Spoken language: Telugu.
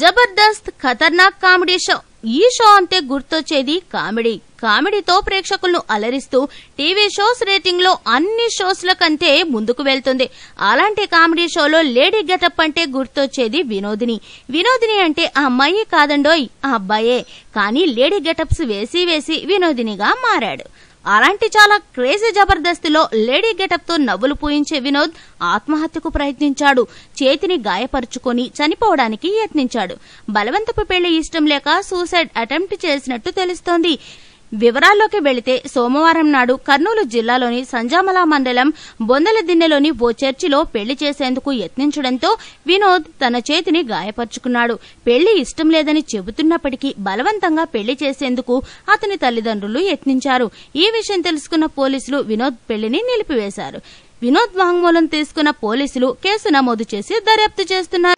జబర్దస్త్ ఖతర్నాక్ కామెడీ షో ఈ షో అంతే గుర్తొచ్చేది కామెడీ కామెడీతో ప్రేక్షకులను అలరిస్తూ టీవీ షోస్ రేటింగ్ లో అన్ని షోస్ ల కంటే ముందుకు వెళ్తుంది అలాంటి కామెడీ షోలో లేడీ గెటప్ అంటే గుర్తొచ్చేది వినోదిని వినోదిని అంటే ఆ అమ్మాయి కాదండోయ్ ఆ అబ్బాయే కానీ లేడీ గెటప్స్ వేసి వేసి వినోదినిగా మారాడు అలాంటి చాలా క్రేజీ జబర్దస్తిలో లేడీ గెటప్ తో నవ్వులు పూయించే వినోద్ ఆత్మహత్యకు ప్రయత్నించాడు చేతిని గాయపరుచుకొని చనిపోవడానికి యత్నించాడు బలవంతపు పెళ్లి ఇష్టం లేక సూసైడ్ అటెంప్ట్ చేసినట్టు తెలుస్తోంది వివరాల్లోకి వెళితే సోమవారం నాడు కర్నూలు జిల్లాలోని సంజామల మండలం బొందలదిన్నెలోని ఓ చర్చిలో పెళ్లి చేసేందుకు యత్నించడంతో వినోద్ తన చేతిని గాయపరుచుకున్నాడు పెళ్లి ఇష్టం లేదని చెబుతున్నప్పటికీ బలవంతంగా పెళ్లి చేసేందుకు అతని తల్లిదండ్రులు యత్నించారు ఈ విషయం తెలుసుకున్న పోలీసులు వినోద్ పెళ్లిని నిలిపివేశారు వినోద్ వాంగ్మూలం తీసుకున్న పోలీసులు కేసు నమోదు చేసి దర్యాప్తు చేస్తున్నారు